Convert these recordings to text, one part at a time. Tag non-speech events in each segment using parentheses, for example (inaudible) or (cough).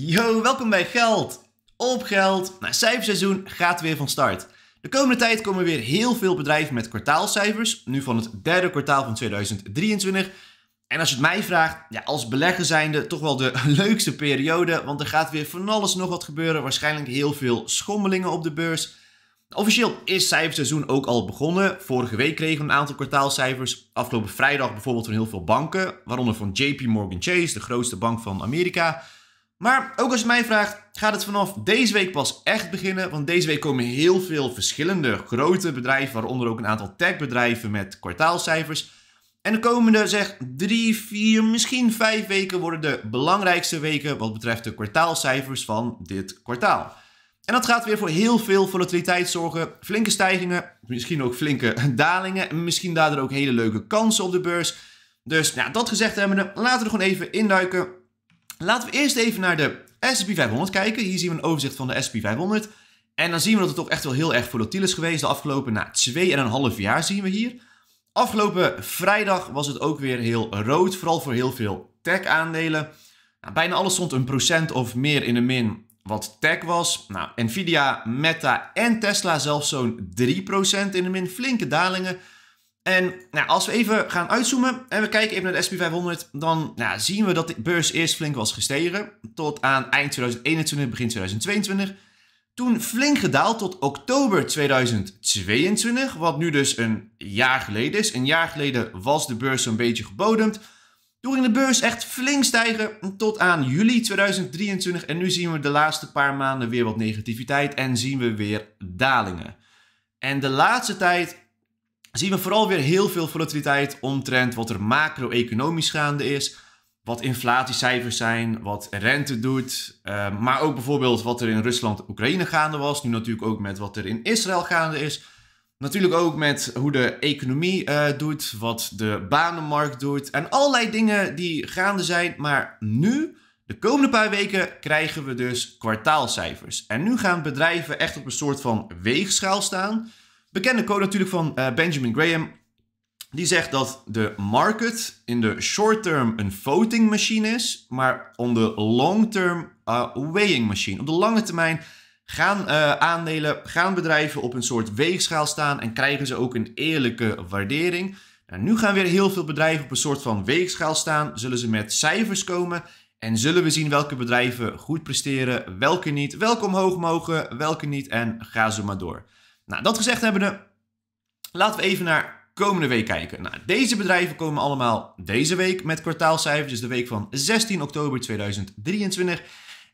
Yo, welkom bij Geld op Geld. Nou, het cijferseizoen gaat weer van start. De komende tijd komen weer heel veel bedrijven met kwartaalcijfers, nu van het derde kwartaal van 2023. En als je het mij vraagt, ja, als belegger zijnde toch wel de (laughs) leukste periode, want er gaat weer van alles nog wat gebeuren, waarschijnlijk heel veel schommelingen op de beurs. Officieel is cijferseizoen ook al begonnen. Vorige week kregen we een aantal kwartaalcijfers. Afgelopen vrijdag bijvoorbeeld van heel veel banken, waaronder van JP Morgan Chase, de grootste bank van Amerika. Maar ook als je mij vraagt, gaat het vanaf deze week pas echt beginnen? Want deze week komen heel veel verschillende grote bedrijven, waaronder ook een aantal techbedrijven met kwartaalcijfers. En de komende zeg drie, vier, misschien vijf weken worden de belangrijkste weken wat betreft de kwartaalcijfers van dit kwartaal. En dat gaat weer voor heel veel volatiliteit zorgen, flinke stijgingen, misschien ook flinke (laughs) dalingen en misschien daardoor ook hele leuke kansen op de beurs. Dus ja, dat gezegd we, laten we gewoon even induiken Laten we eerst even naar de S&P 500 kijken. Hier zien we een overzicht van de S&P 500. En dan zien we dat het toch echt wel heel erg volatiel is geweest. De afgelopen nou, 2,5 jaar zien we hier. Afgelopen vrijdag was het ook weer heel rood. Vooral voor heel veel tech-aandelen. Nou, bijna alles stond een procent of meer in de min wat tech was. Nou, Nvidia, Meta en Tesla zelfs zo'n 3% in de min. Flinke dalingen. En nou, als we even gaan uitzoomen en we kijken even naar de SP500, dan nou, zien we dat de beurs eerst flink was gestegen tot aan eind 2021, begin 2022. Toen flink gedaald tot oktober 2022, wat nu dus een jaar geleden is. Een jaar geleden was de beurs zo'n beetje gebodemd. Toen ging de beurs echt flink stijgen tot aan juli 2023 en nu zien we de laatste paar maanden weer wat negativiteit en zien we weer dalingen. En de laatste tijd zien we vooral weer heel veel volatiliteit omtrent wat er macro-economisch gaande is. Wat inflatiecijfers zijn, wat rente doet. Eh, maar ook bijvoorbeeld wat er in Rusland-Oekraïne gaande was. Nu natuurlijk ook met wat er in Israël gaande is. Natuurlijk ook met hoe de economie eh, doet, wat de banenmarkt doet. En allerlei dingen die gaande zijn. Maar nu, de komende paar weken, krijgen we dus kwartaalcijfers. En nu gaan bedrijven echt op een soort van weegschaal staan. Bekende quote natuurlijk van eh, Benjamin Graham. Die zegt dat de market in de short term een voting machine is, maar on the long term eh, een weighing machine. Op de lange termijn gaan eh, aandelen, gaan bedrijven op een soort weegschaal staan en krijgen ze ook een eerlijke waardering. Nou, nu gaan weer heel veel bedrijven op een soort van weegschaal staan, zullen ze met cijfers komen en zullen we zien welke bedrijven goed presteren, welke niet, welke omhoog mogen, welke niet en ga zo maar door. Nou, dat gezegd hebbende, laten we even naar komende week kijken. Nou, deze bedrijven komen allemaal deze week met kwartaalcijfers, dus de week van 16 oktober 2023.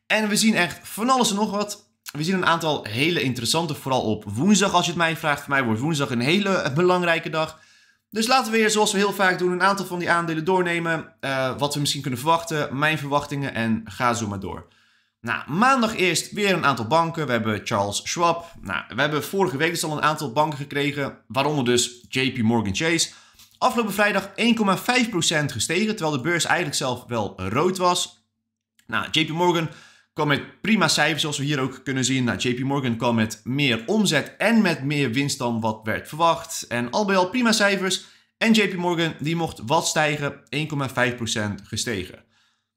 En we zien echt van alles en nog wat. We zien een aantal hele interessante, vooral op woensdag als je het mij vraagt. Voor mij wordt woensdag een hele belangrijke dag. Dus laten we weer, zoals we heel vaak doen, een aantal van die aandelen doornemen. Eh, wat we misschien kunnen verwachten, mijn verwachtingen en ga zo maar door. Nou, maandag eerst weer een aantal banken. We hebben Charles Schwab. Nou, we hebben vorige week dus al een aantal banken gekregen, waaronder dus JP Morgan Chase. Afgelopen vrijdag 1,5% gestegen, terwijl de beurs eigenlijk zelf wel rood was. Nou, JP Morgan kwam met prima cijfers, zoals we hier ook kunnen zien. Nou, JP Morgan kwam met meer omzet en met meer winst dan wat werd verwacht. En al bij al prima cijfers. En JP Morgan die mocht wat stijgen, 1,5% gestegen.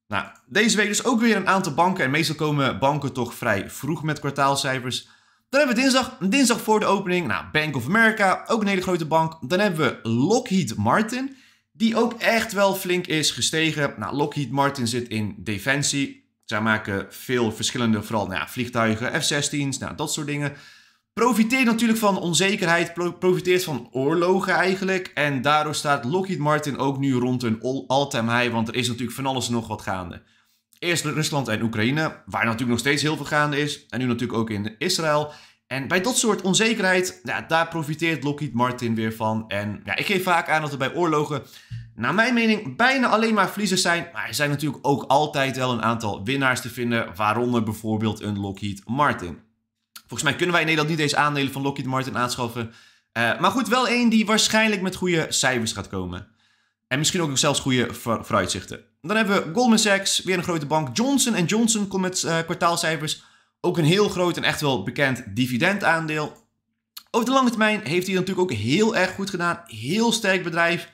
Nou, deze week dus ook weer een aantal banken. En meestal komen banken toch vrij vroeg met kwartaalcijfers. Dan hebben we dinsdag, dinsdag voor de opening, nou, Bank of America, ook een hele grote bank. Dan hebben we Lockheed Martin, die ook echt wel flink is gestegen. Nou, Lockheed Martin zit in defensie. Zij maken veel verschillende, vooral nou ja, vliegtuigen, F-16's, nou, dat soort dingen profiteert natuurlijk van onzekerheid, profiteert van oorlogen eigenlijk. En daardoor staat Lockheed Martin ook nu rond een all-time high, want er is natuurlijk van alles nog wat gaande. Eerst Rusland en Oekraïne, waar natuurlijk nog steeds heel veel gaande is. En nu natuurlijk ook in Israël. En bij dat soort onzekerheid, ja, daar profiteert Lockheed Martin weer van. En ja, ik geef vaak aan dat er bij oorlogen, naar mijn mening, bijna alleen maar verliezers zijn. Maar er zijn natuurlijk ook altijd wel een aantal winnaars te vinden, waaronder bijvoorbeeld een Lockheed Martin. Volgens mij kunnen wij in Nederland niet deze aandelen van Lockheed Martin aanschaffen. Eh, maar goed, wel één die waarschijnlijk met goede cijfers gaat komen. En misschien ook zelfs goede vooruitzichten. Dan hebben we Goldman Sachs, weer een grote bank. Johnson Johnson komt met eh, kwartaalcijfers. Ook een heel groot en echt wel bekend dividendaandeel. Over de lange termijn heeft hij natuurlijk ook heel erg goed gedaan. Heel sterk bedrijf.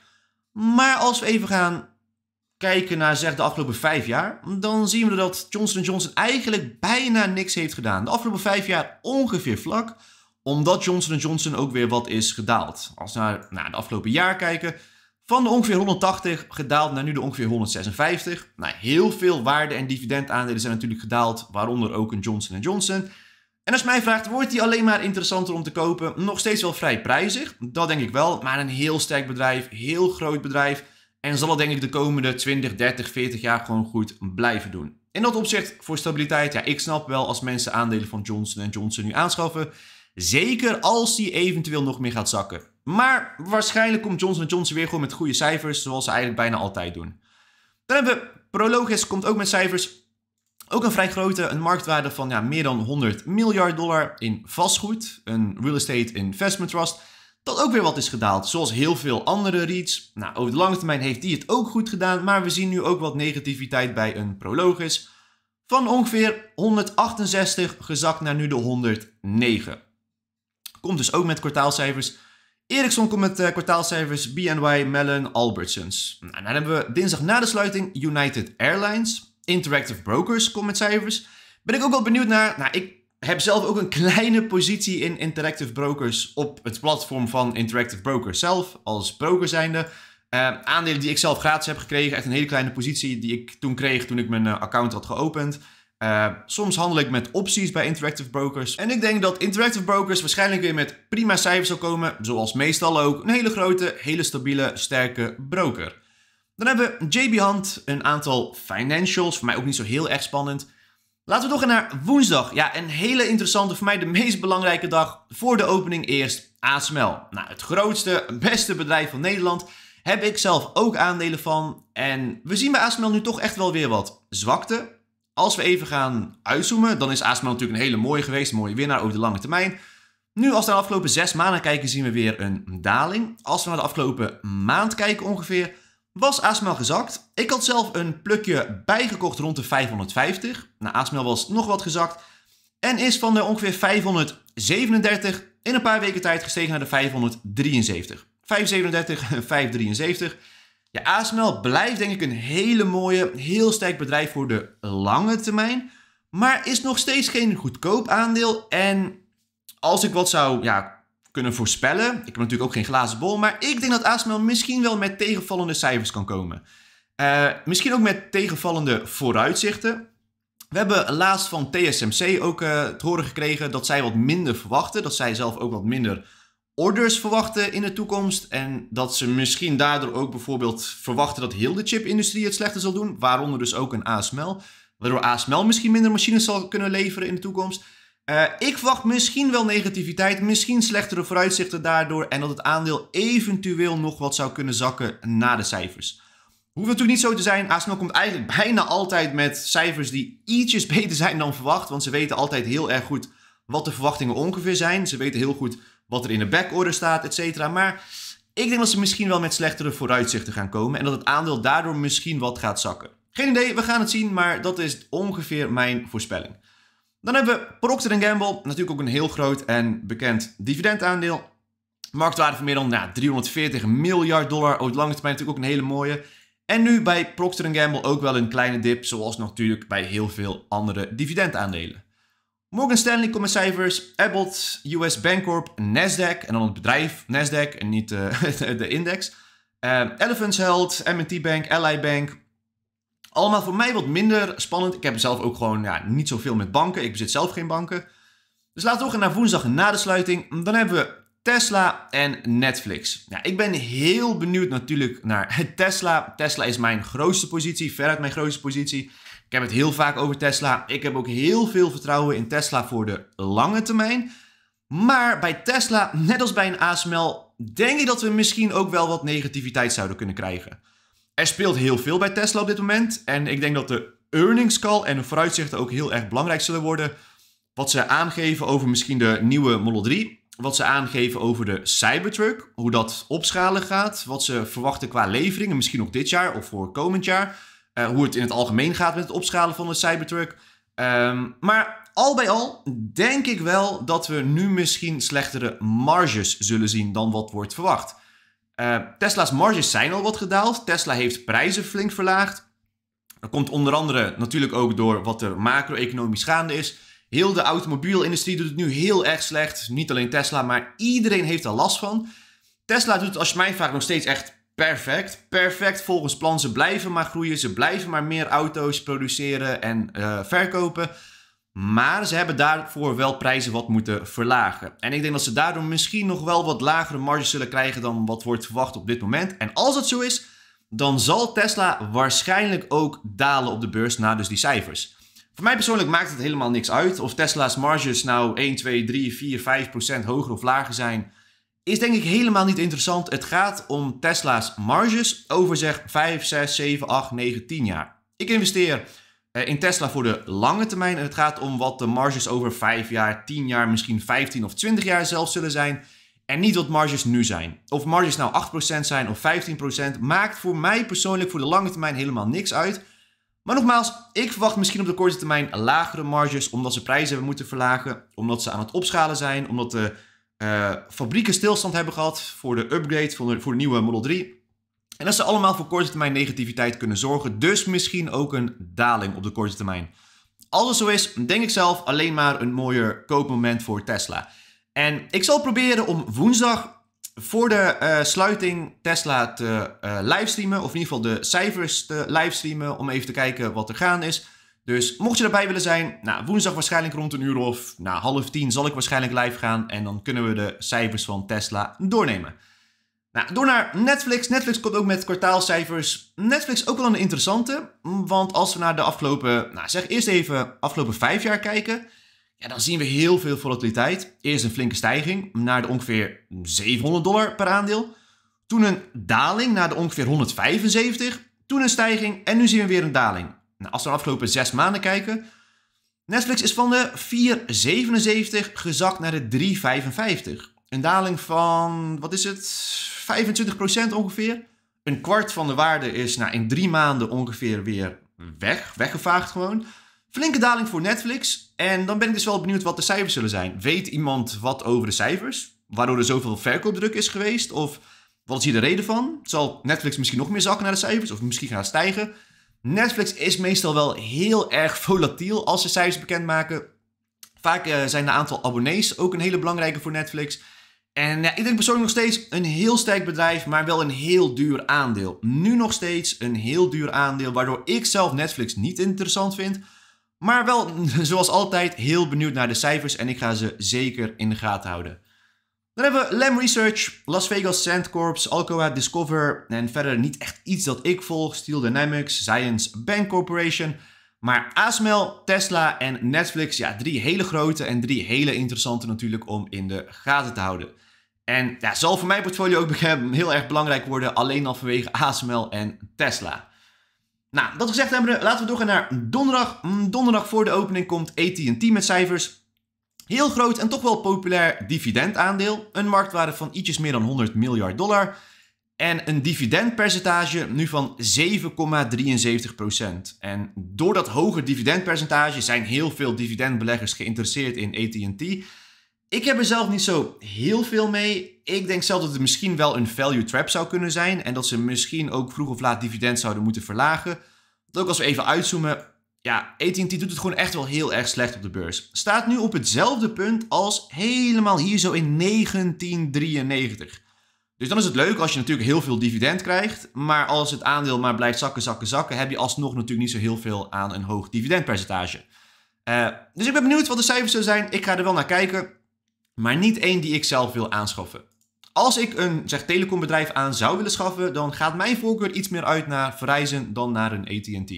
Maar als we even gaan kijken naar zeg de afgelopen vijf jaar, dan zien we dat Johnson Johnson eigenlijk bijna niks heeft gedaan. De afgelopen vijf jaar ongeveer vlak, omdat Johnson Johnson ook weer wat is gedaald. Als we naar, naar de afgelopen jaar kijken, van de ongeveer 180 gedaald naar nu de ongeveer 156. Nou, heel veel waarde- en dividendaandelen zijn natuurlijk gedaald, waaronder ook een Johnson Johnson. En als mij vraagt, wordt die alleen maar interessanter om te kopen? Nog steeds wel vrij prijzig, dat denk ik wel. Maar een heel sterk bedrijf, heel groot bedrijf. En zal het denk ik de komende 20, 30, 40 jaar gewoon goed blijven doen. In dat opzicht voor stabiliteit, ja, ik snap wel als mensen aandelen van Johnson Johnson nu aanschaffen. Zeker als die eventueel nog meer gaat zakken. Maar waarschijnlijk komt Johnson Johnson weer gewoon met goede cijfers, zoals ze eigenlijk bijna altijd doen. Dan hebben we Prologis, komt ook met cijfers. Ook een vrij grote, een marktwaarde van ja, meer dan 100 miljard dollar in vastgoed, een real estate investment trust dat ook weer wat is gedaald. Zoals heel veel andere reads. Nou, over de lange termijn heeft die het ook goed gedaan, maar we zien nu ook wat negativiteit bij een prologus. Van ongeveer 168 gezakt naar nu de 109. Komt dus ook met kwartaalcijfers. Ericsson komt met eh, kwartaalcijfers BNY, Mellon, Albertsons. Nou, dan hebben we dinsdag na de sluiting United Airlines. Interactive Brokers komt met cijfers. Ben ik ook wel benieuwd naar. Nou, ik heb zelf ook een kleine positie in Interactive Brokers op het platform van Interactive Brokers zelf, als broker zijnde. Ehm, aandelen die ik zelf gratis heb gekregen, echt een hele kleine positie die ik toen kreeg toen ik mijn eh, account had geopend. Ehm, soms handel ik met opties bij Interactive Brokers. En ik denk dat Interactive Brokers waarschijnlijk weer met prima cijfers zal komen, zoals meestal ook, een hele grote, hele stabiele, sterke broker. Dan hebben we JB Hand een aantal financials, voor mij ook niet zo heel erg spannend. Laten we doorgaan naar woensdag. Ja, een hele interessante, voor mij de meest belangrijke dag voor de opening. Eerst ASML. Nou, het grootste, beste bedrijf van Nederland. Heb ik zelf ook aandelen van. En we zien bij ASML nu toch echt wel weer wat zwakte. Als we even gaan uitzoomen, dan is ASML natuurlijk een hele mooie geweest. Een mooie winnaar over de lange termijn. Nu, als we naar de afgelopen zes maanden kijken, zien we weer een daling. Als we naar de afgelopen maand kijken ongeveer, was ASML gezakt. Ik had zelf een plukje bijgekocht rond de 550. Na ASML was nog wat gezakt. En is van de ongeveer 537 in een paar weken tijd gestegen naar de 573. 537 en 573. Ja, ASML blijft denk ik een hele mooie, heel sterk bedrijf voor de lange termijn. Maar is nog steeds geen goedkoop aandeel. En als ik wat zou ja, kunnen voorspellen. Ik heb natuurlijk ook geen glazen bol, maar ik denk dat ASML misschien wel met tegenvallende cijfers kan komen. Eh, misschien ook met tegenvallende vooruitzichten. We hebben laatst van TSMC ook uh, eh, het horen gekregen dat zij wat minder verwachten. Dat zij zelf ook wat minder orders verwachten in de toekomst. En dat ze misschien daardoor ook bijvoorbeeld verwachten dat heel de chipindustrie het slechter zal doen. Waaronder dus ook een ASML. Waardoor ASML misschien minder machines zal kunnen leveren in de toekomst. Eh, ik verwacht misschien wel negativiteit, misschien slechtere vooruitzichten daardoor en dat het aandeel eventueel nog wat zou kunnen zakken na de cijfers. Hoeft natuurlijk niet zo te zijn. ASML komt eigenlijk bijna altijd met cijfers die ietsjes (laughs) beter zijn dan verwacht, want ze weten altijd heel erg goed wat de verwachtingen ongeveer zijn. Ze weten heel goed wat er in de backorder staat, etc. Maar ik denk dat ze misschien wel met slechtere vooruitzichten gaan komen en dat het aandeel daardoor misschien wat gaat zakken. Geen idee, we gaan het zien, maar dat is ongeveer mijn voorspelling. Dan hebben we Procter Gamble, natuurlijk ook een heel groot en bekend dividendaandeel. Marktwaarde van meer dan 340 nou, miljard dollar, over de lange termijn natuurlijk ook een hele mooie. En nu bij Procter Gamble ook wel een kleine dip, zoals natuurlijk bij heel veel andere dividendaandelen. Morgan Stanley komt met cijfers, Abbott, US Bancorp, Nasdaq en dan het bedrijf Nasdaq en niet eh, (laughs) de index. Uh, Elephants Health, M&T Bank, Ally Bank, allemaal voor mij wat minder spannend. Ik heb zelf ook gewoon ja, niet zoveel met banken. Ik bezit zelf geen banken. Dus laten we gaan naar woensdag na de sluiting. Dan hebben we Tesla en Netflix. ik ben heel benieuwd natuurlijk naar Tesla. Tesla is mijn grootste positie, veruit mijn grootste positie. Ik heb het heel vaak over Tesla. Ik heb ook heel veel vertrouwen in Tesla voor de lange termijn. Maar bij Tesla, net als bij een ASML, denk ik dat we misschien ook wel wat negativiteit zouden kunnen krijgen. Er speelt heel veel bij Tesla op dit moment. En ik denk dat de earnings call en de vooruitzichten ook heel erg belangrijk zullen worden. Wat ze aangeven over misschien de nieuwe Model 3. Wat ze aangeven over de Cybertruck. Hoe dat opschalen gaat. Wat ze verwachten qua leveringen. Misschien nog dit jaar of voor komend jaar. Eh, hoe het in het algemeen gaat met het opschalen van de Cybertruck. Ehm, maar al bij al denk ik wel dat we nu misschien slechtere marges zullen zien dan wat wordt verwacht. Eh, Tesla's marges zijn al wat gedaald. Tesla heeft prijzen flink verlaagd. Dat komt onder andere natuurlijk ook door wat er macro-economisch gaande is. Heel de automobielindustrie doet het nu heel erg slecht. Niet alleen Tesla, maar iedereen heeft er last van. Tesla doet het, als je mij vraagt, nog steeds echt perfect. Perfect volgens plan. Ze blijven maar groeien. Ze blijven maar meer auto's produceren en eh, verkopen. Maar ze hebben daarvoor wel prijzen wat moeten verlagen. En ik denk dat ze daardoor misschien nog wel wat lagere marges zullen krijgen dan wat wordt verwacht op dit moment. En als dat zo is, dan zal Tesla waarschijnlijk ook dalen op de beurs na dus die cijfers. Voor mij persoonlijk maakt het helemaal niks uit. Of Tesla's marges nou 1, 2, 3, 4, 5 procent hoger of lager zijn, is denk ik helemaal niet interessant. Het gaat om Tesla's marges over zeg 5, 6, 7, 8, 9, 10 jaar. Ik investeer eh, in Tesla voor de lange termijn. En het gaat om wat de marges over 5 jaar, 10 jaar, misschien 15 of 20 jaar zelf zullen zijn. En niet wat marges nu zijn. Of marges nou 8% zijn of 15%, maakt voor mij persoonlijk voor de lange termijn helemaal niks uit. Maar nogmaals, ik verwacht misschien op de korte termijn lagere marges, omdat ze prijzen hebben moeten verlagen, omdat ze aan het opschalen zijn, omdat de eh, fabrieken stilstand hebben gehad voor de upgrade, voor de nieuwe Model 3. En dat ze allemaal voor korte termijn negativiteit kunnen zorgen, dus misschien ook een daling op de korte termijn. Als het zo is, denk ik zelf alleen maar een mooier koopmoment voor Tesla. En ik zal proberen om woensdag voor de eh, sluiting Tesla te eh, livestreamen, of in ieder geval de cijfers te livestreamen, om even te kijken wat er gaande is. Dus mocht je erbij willen zijn, nou, woensdag waarschijnlijk rond een uur of nou, half tien zal ik waarschijnlijk live gaan en dan kunnen we de cijfers van Tesla doornemen. Nou, door naar Netflix. Netflix komt ook met kwartaalcijfers. Netflix ook wel een interessante, want als we naar de afgelopen, nou zeg eerst even afgelopen vijf jaar kijken, ja, dan zien we heel veel volatiliteit. Eerst een flinke stijging naar de ongeveer 700 dollar per aandeel. Toen een daling naar de ongeveer 175. Toen een stijging en nu zien we weer een daling. Nou, als we de afgelopen zes maanden kijken, Netflix is van de 4,77 gezakt naar de 3,55. Een daling van, wat is het, 25% ongeveer. Een kwart van de waarde is nou, in drie maanden ongeveer weer weg, weggevaagd gewoon. Flinke daling voor Netflix. En dan ben ik dus wel benieuwd wat de cijfers zullen zijn. Weet iemand wat over de cijfers? Waardoor er zoveel verkoopdruk is geweest? Of wat is hier de reden van? Zal Netflix misschien nog meer zakken naar de cijfers? Of misschien gaan stijgen? Netflix is meestal wel heel erg (laughs) volatiel als ze cijfers bekendmaken. Vaak eh, zijn de aantal abonnees ook een hele belangrijke voor Netflix. En ja, ik denk persoonlijk nog steeds een heel sterk bedrijf, maar wel een heel duur aandeel. Nu nog steeds een heel duur aandeel, waardoor ik zelf Netflix niet interessant vind. Maar wel, (laughs) zoals altijd, heel benieuwd naar de cijfers en ik ga ze zeker in de gaten houden. Dan hebben we Lam Research, Las Vegas Sandcorps, Alcoa Discover en verder niet echt iets dat ik volg. Steel Dynamics, Science Bank Corporation. Maar ASML, Tesla en Netflix, ja, drie hele grote en drie hele interessante natuurlijk om in de gaten te houden. En ja, zal voor mijn portfolio ook heel erg belangrijk worden, alleen al vanwege ASML en Tesla. Nou, dat gezegd hebben, we, laten we doorgaan naar donderdag. Mm, donderdag voor de opening komt AT&T met cijfers. Heel groot en toch wel populair dividendaandeel. Een marktwaarde van ietsjes meer dan 100 miljard dollar en een dividendpercentage nu van 7,73%. En door dat hoge dividendpercentage zijn heel veel dividendbeleggers geïnteresseerd in ATT. Ik heb er zelf niet zo heel veel mee. Ik denk zelf dat het misschien wel een value trap zou kunnen zijn en dat ze misschien ook vroeg of laat dividend zouden moeten verlagen. ook als we even uitzoomen, ja, AT&T doet het gewoon echt wel heel erg slecht op de beurs. Staat nu op hetzelfde punt als helemaal hier zo in 1993. Dus dan is het leuk als je natuurlijk heel veel dividend krijgt. Maar als het aandeel maar blijft zakken, zakken, zakken, heb je alsnog natuurlijk niet zo heel veel aan een hoog dividendpercentage. Eh, dus ik ben benieuwd wat de cijfers zullen zijn. Ik ga er wel naar kijken. Maar niet één die ik zelf wil aanschaffen. Als ik een zeg, telecombedrijf aan zou willen schaffen, dan gaat mijn voorkeur iets meer uit naar Verizon dan naar een ATT.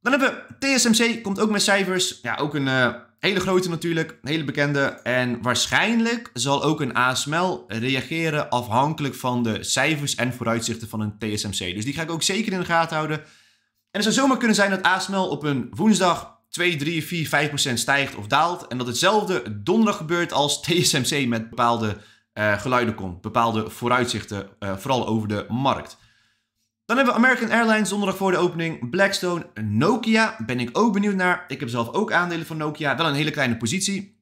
Dan hebben we TSMC, komt ook met cijfers. Ja, ook een. Eh, hele grote natuurlijk, hele bekende. En waarschijnlijk zal ook een ASML reageren afhankelijk van de cijfers en vooruitzichten van een TSMC. Dus die ga ik ook zeker in de gaten houden. En het zou zomaar kunnen zijn dat ASML op een woensdag 2, 3, 4, 5 procent stijgt of daalt. En dat hetzelfde donderdag gebeurt als TSMC met bepaalde eh, geluiden komt. Bepaalde vooruitzichten, eh, vooral over de markt. Dan hebben we American Airlines zondag voor de opening. Blackstone, Nokia. Ben ik ook benieuwd naar. Ik heb zelf ook aandelen van Nokia. Wel een hele kleine positie.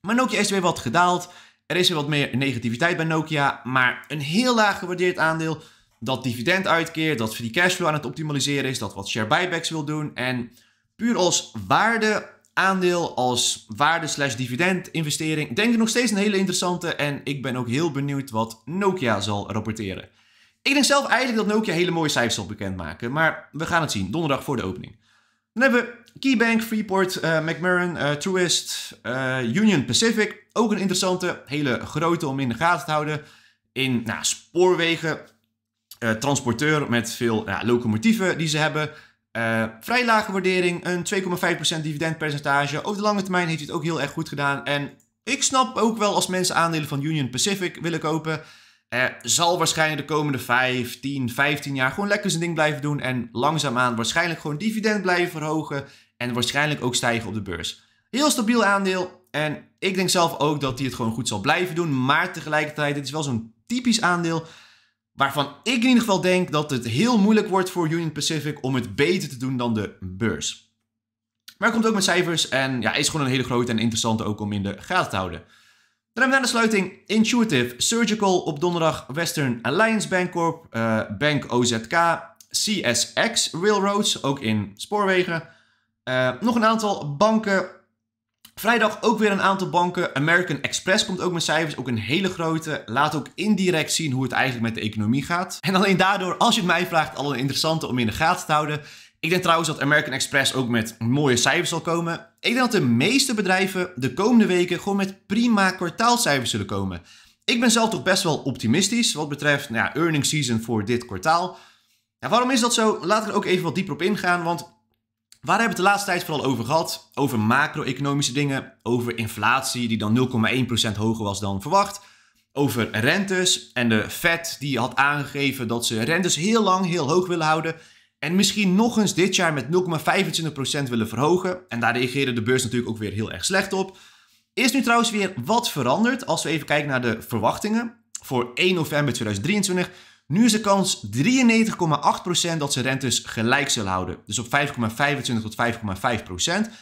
Maar Nokia is weer wat gedaald. Er is weer wat meer negativiteit bij Nokia. Maar een heel laag gewaardeerd aandeel. Dat dividend uitkeert. Dat free cashflow aan het optimaliseren is. Dat wat share buybacks wil doen. En puur als waarde aandeel, als waarde slash dividend investering. Denk ik nog steeds een hele interessante. En ik ben ook heel benieuwd wat Nokia zal rapporteren. Ik denk zelf eigenlijk dat Nokia hele mooie cijfers zal bekendmaken. Maar we gaan het zien, donderdag voor de opening. Dan hebben we KeyBank, Freeport, uh, eh, McMurran, eh, Truist, eh, Union Pacific. Ook een interessante, hele grote om in de gaten te houden. In nou, spoorwegen, transporteur met veel locomotieven die ze hebben. vrij lage waardering, een 2,5% dividendpercentage. Over de lange termijn heeft hij het ook heel erg goed gedaan. En ik snap ook wel als mensen aandelen van Union Pacific willen kopen... Er eh, zal waarschijnlijk de komende 5, 10, 15 jaar gewoon lekker zijn ding blijven doen. En langzaamaan waarschijnlijk gewoon dividend blijven verhogen. En waarschijnlijk ook stijgen op de beurs. Heel stabiel aandeel. En ik denk zelf ook dat hij het gewoon goed zal blijven doen. Maar tegelijkertijd, het is wel zo'n typisch aandeel. Waarvan ik in ieder geval denk dat het heel moeilijk wordt voor Union Pacific om het beter te doen dan de beurs. Maar het komt ook met cijfers en ja, is gewoon een hele grote en interessante ook om in de gaten te houden. Dan hebben we naar de sluiting Intuitive Surgical op donderdag, Western Alliance Bancorp, uh, Bank OZK, CSX Railroads, ook in spoorwegen. Eh, nog een aantal banken. Vrijdag ook weer een aantal banken. American Express komt ook met cijfers, ook een hele grote. Laat ook indirect zien hoe het eigenlijk met de economie gaat. En alleen daardoor, als je het mij vraagt, al een interessante om in de gaten te houden. Ik denk trouwens dat American Express ook met mooie cijfers zal komen. Ik denk dat de meeste bedrijven de komende weken gewoon met prima kwartaalcijfers zullen komen. Ik ben zelf toch best wel optimistisch wat betreft nou ja, earnings season voor dit kwartaal. waarom is dat zo? Laten we er ook even wat dieper op ingaan, want waar hebben we het de laatste tijd vooral over gehad? Over macro-economische dingen, over inflatie die dan 0,1% hoger was dan verwacht, over rentes en de Fed die had aangegeven dat ze rentes heel lang heel hoog willen houden en misschien nog eens dit jaar met 0,25% willen verhogen. En daar reageerde de beurs natuurlijk ook weer heel erg slecht op. Is nu trouwens weer wat veranderd als we even kijken naar de verwachtingen voor 1 november 2023. Nu is de kans 93,8% dat ze rentes gelijk zullen houden. Dus op 5,25 tot 5,5%.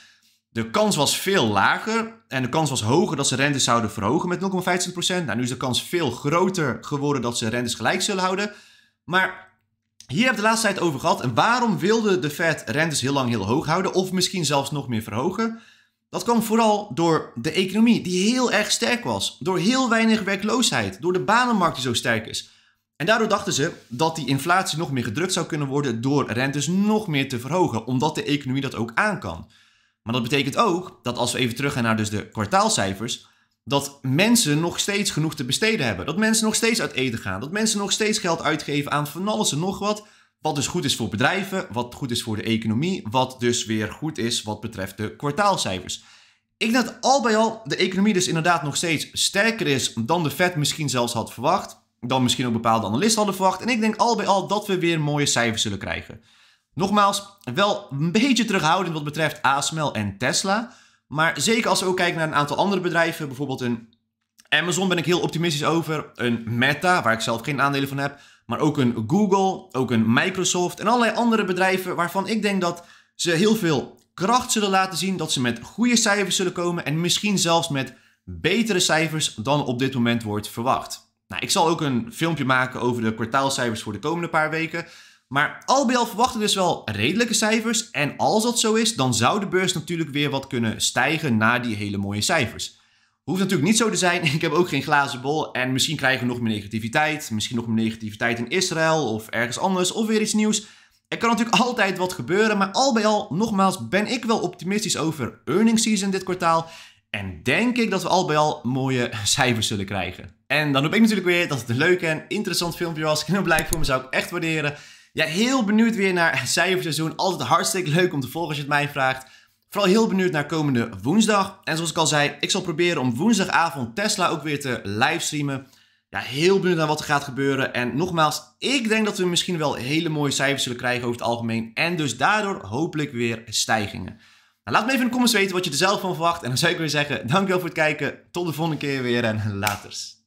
De kans was veel lager en de kans was hoger dat ze rentes zouden verhogen met 0,25%. Nou, nu is de kans veel groter geworden dat ze rentes gelijk zullen houden. Maar hier hebben we de laatste tijd over gehad. En waarom wilde de Fed rentes heel lang heel hoog houden of misschien zelfs nog meer verhogen? Dat kwam vooral door de economie die heel erg sterk was, door heel weinig werkloosheid, door de banenmarkt die zo sterk is. En daardoor dachten ze dat die inflatie nog meer gedrukt zou kunnen worden door rentes nog meer te verhogen, omdat de economie dat ook aan kan. Maar dat betekent ook dat als we even teruggaan naar dus de kwartaalcijfers, dat mensen nog steeds genoeg te besteden hebben. Dat mensen nog steeds uit eten gaan. Dat mensen nog steeds geld uitgeven aan van alles en nog wat. Wat dus goed is voor bedrijven, wat goed is voor de economie, wat dus weer goed is wat betreft de kwartaalcijfers. Ik denk dat al bij al de economie dus inderdaad nog steeds sterker is dan de Fed misschien zelfs had verwacht. Dan misschien ook bepaalde analisten hadden verwacht. En ik denk al bij al dat we weer mooie cijfers zullen krijgen. Nogmaals, wel een beetje terughoudend wat betreft ASML en Tesla. Maar zeker als we ook kijken naar een aantal andere bedrijven, bijvoorbeeld een Amazon ben ik heel optimistisch over, een Meta, waar ik zelf geen aandelen van heb, maar ook een Google, ook een Microsoft en allerlei andere bedrijven waarvan ik denk dat ze heel veel kracht zullen laten zien, dat ze met goede cijfers zullen komen en misschien zelfs met betere cijfers dan op dit moment wordt verwacht. Nou, ik zal ook een filmpje maken over de kwartaalcijfers voor de komende paar weken. Maar al bij al verwachten we dus wel redelijke cijfers. En als dat zo is, dan zou de beurs natuurlijk weer wat kunnen stijgen na die hele mooie cijfers. Hoeft natuurlijk niet zo te zijn. (laughs) Ik heb ook geen glazen bol. En misschien krijgen we nog meer negativiteit. Misschien nog meer negativiteit in Israël of ergens anders of weer iets nieuws. Er kan natuurlijk (laughs) altijd wat gebeuren. Maar al bij al, nogmaals, ben ik wel optimistisch over earnings season dit kwartaal. En denk ik dat we al bij al mooie (laughs) cijfers zullen krijgen. En dan hoop ik natuurlijk weer dat het een leuk en interessant filmpje was. En heel blij voor me zou ik echt waarderen. Ja, heel benieuwd weer naar cijferseizoen. Altijd hartstikke leuk om te volgen als je het mij vraagt. Vooral heel benieuwd naar komende woensdag. En zoals ik al zei, ik zal proberen om woensdagavond Tesla ook weer te livestreamen. Ja, heel benieuwd naar wat er gaat gebeuren. En nogmaals, ik denk dat we misschien wel hele mooie cijfers zullen krijgen over het algemeen. En dus daardoor hopelijk weer stijgingen. Nou, laat me even in de comments weten wat je er zelf van verwacht. En dan zou ik weer zeggen, dankjewel voor het kijken. Tot de volgende keer weer en laters.